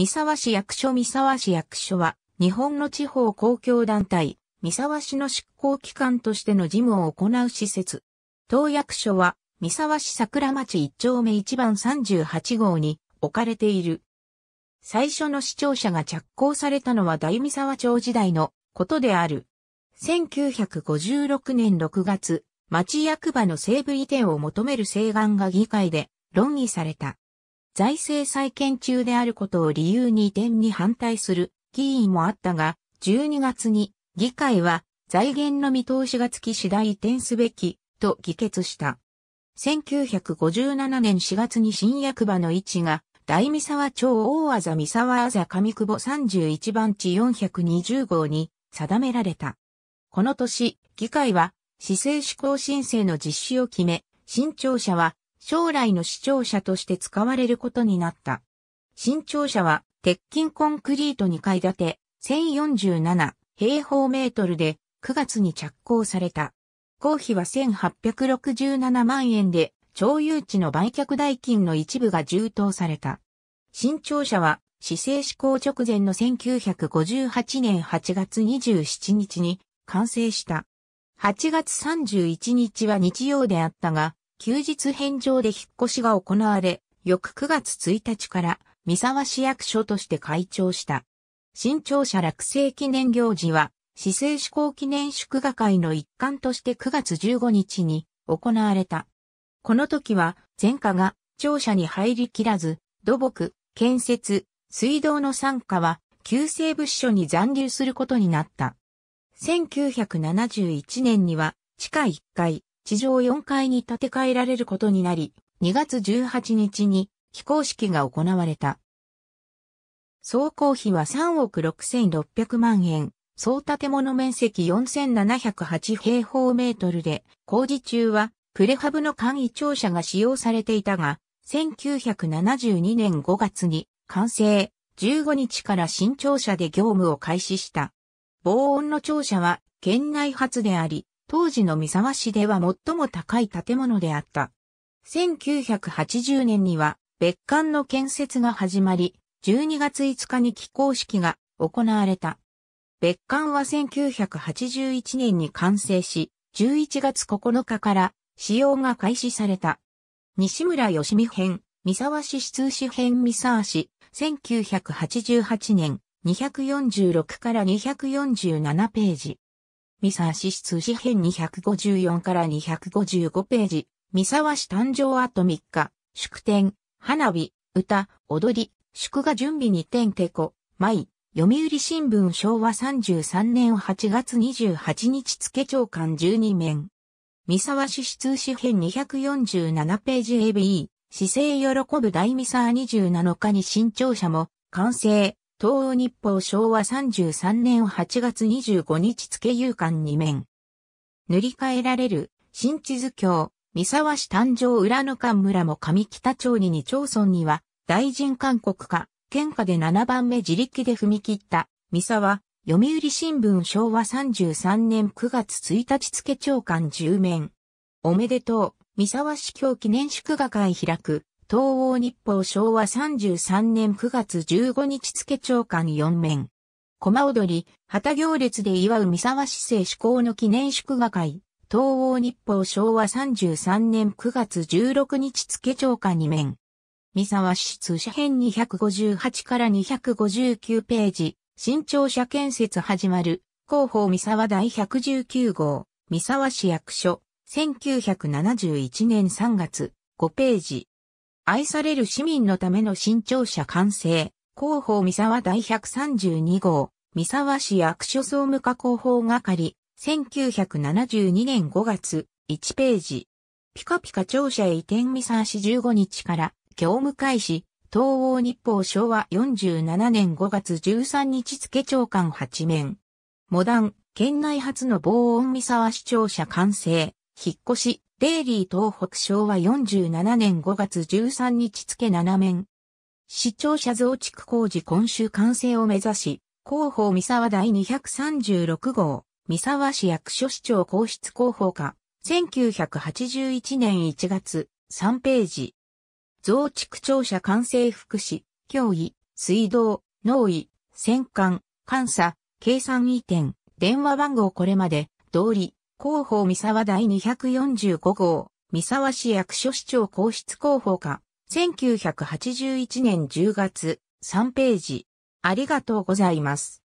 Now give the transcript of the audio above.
三沢市役所三沢市役所は、日本の地方公共団体、三沢市の執行機関としての事務を行う施設。当役所は、三沢市桜町一丁目一番38号に置かれている。最初の市庁舎が着工されたのは大三沢町時代のことである。1956年6月、町役場の西部移転を求める請願が議会で論議された。財政再建中であることを理由に移転に反対する議員もあったが、12月に議会は財源の見通しがつき次第移転すべきと議決した。1957年4月に新役場の位置が大三沢町大あざ三沢あざ上久保31番地420号に定められた。この年、議会は市政施行申請の実施を決め、新庁舎は将来の視聴者として使われることになった。新庁舎は鉄筋コンクリート2階建て1047平方メートルで9月に着工された。工費は1867万円で、町有地の売却代金の一部が充当された。新庁舎は、市政施行直前の1958年8月27日に完成した。8月31日は日曜であったが、休日返上で引っ越しが行われ、翌9月1日から三沢市役所として開庁した。新庁舎落成記念行事は、市政志向記念祝賀会の一環として9月15日に行われた。この時は、前科が庁舎に入りきらず、土木、建設、水道の参加は、旧西部支所に残留することになった。1971年には、地下1階、地上4階に建て替えられることになり、2月18日に非公式が行われた。総工費は3億6600万円、総建物面積4708平方メートルで、工事中はプレハブの簡易庁舎が使用されていたが、1972年5月に完成、15日から新庁舎で業務を開始した。防音の庁舎は県内初であり、当時の三沢市では最も高い建物であった。1980年には別館の建設が始まり、12月5日に起工式が行われた。別館は1981年に完成し、11月9日から使用が開始された。西村義美編、三沢市通市編三沢市、1988年246から247ページ。三沢史出詩編254から255ページ、三沢市誕生あと3日、祝典、花火、歌、踊り、祝賀準備に点てこ、舞、読売新聞昭和33年8月28日付長官12面。三沢市出詩編247ページ a b 姿勢喜ぶ大三沢27日に新庁舎も、完成、東欧日報昭和33年8月25日付有刊2面。塗り替えられる、新地図橋、三沢市誕生浦野間村も上北町に2町村には、大臣勧告下、県下で7番目自力で踏み切った、三沢、読売新聞昭和33年9月1日付長官10面。おめでとう、三沢市教記念祝賀会開く、東欧日報昭和33年9月15日付長官4面。駒踊り、旗行列で祝う三沢市政志向の記念祝賀会。東欧日報昭和33年9月16日付長官2面。三沢市通社編258から259ページ。新庁舎建設始まる。広報三沢第119号。三沢市役所。1971年3月。5ページ。愛される市民のための新庁舎完成、広報三沢第132号、三沢市役所総務課広報係、1972年5月、1ページ。ピカピカ庁舎へ移転三沢市15日から、業務開始、東欧日報昭和47年5月13日付長官8面。モダン、県内初の防音三沢市庁舎完成、引っ越し、デイリー東北省は47年5月13日付7面。市庁舎増築工事今週完成を目指し、広報三沢第236号、三沢市役所市長公室広報課、1981年1月、3ページ。増築庁舎完成福祉、教威、水道、農医、戦艦、監査、計算移転、電話番号これまで、通り、広報三沢第245号、三沢市役所市長公室広報課、1981年10月、3ページ。ありがとうございます。